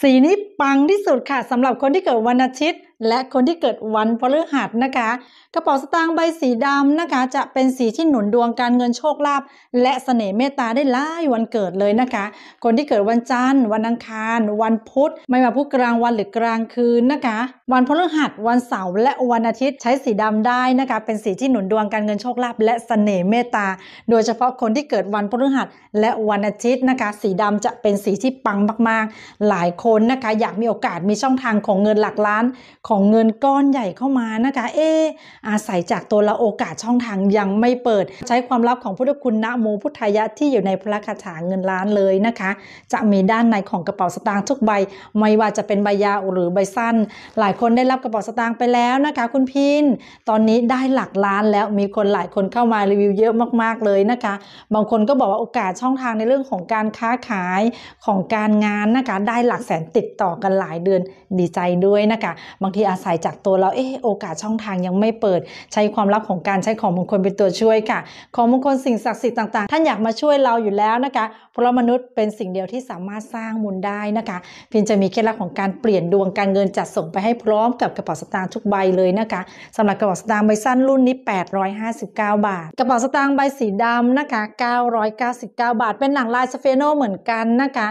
สีนี้ปังที่สุดค่ะสำหรับคนที่เกิดวันอาทิตย์และคนที่เกิดวันพฤหัสนะคะกระเป๋าสตางค์ใบสีดำนะคะจะเป็นสีที่หนุนดวงการเงินโชคลาภและเสน่ห์เมตตาได้หลาย วันเกิดเลยนะคะ คนที่เกิดวันจันทร์ วันอังคารวันพุธไม่ว่าผู้กลางวันหรือกลางคืนนะคะ วันพฤหัสวันเสาร์และวันอาทิตย์ใช้สีดำได้นะคะเป็นสีที่หนุนดวงการเงินโชคลาภและเสน่ห์เมตตา โดยเฉพาะคนที่เกิดวันพฤหัสและวันอาทิตย์นะคะสีดำจะเป็นสีที่ปังมากๆ หลายคนนะคะ อยากมีโอกาสมีช่องทางของเงินหลักล้านของเงินก้อนใหญ่เข้ามานะคะ เอออาศัยจากตัวละโอกาสช่องทางยังไม่เปิดใช้ความลับของพุทธคุณนะโมพุทธายะที่อยู่ในพระคาถาเงินล้านเลยนะคะ จะมีด้านในของกระเป๋าสตางค์ทุกใบไม่ว่าจะเป็นใบยาวหรือใบสั้น หลายคนได้รับกระเป๋าสตางค์ไปแล้วนะคะ คุณพินตอนนี้ได้หลักล้านแล้วมีคนหลายคนเข้ามารีวิวเยอะมาก ๆเลยนะคะ บางคนก็บอกว่าโอกาสช่องทางในเรื่องของการค้าขายของการงานนะคะได้หลักแสนติดต่อกันหลายเดือนดีใจด้วยนะคะ บางทีที่อาศัยจากตัวเรา เออโอกาสช่องทางยังไม่เปิด ใช้ความลับของการใช้ของมงคลเป็นตัวช่วยค่ะ ของมงคลสิ่งศักดิ์สิทธิ์ต่างๆ ท่านอยากมาช่วยเราอยู่แล้วนะคะ เพราะมนุษย์เป็นสิ่งเดียวที่สามารถสร้างมูลได้นะคะพี่จะมีเคล็ดลับของการเปลี่ยนดวงการเงินจัดส่งไปให้พร้อมกับกระเป๋าสตางค์ทุกใบเลยนะคะสำหรับกระเป๋าสตางค์ใบสั้นรุ่นนี้ 859 บาท กระเป๋าสตางค์ใบสีดำนะคะ999 บาท เป็นหนังลายสเฟโนเหมือนกันนะคะ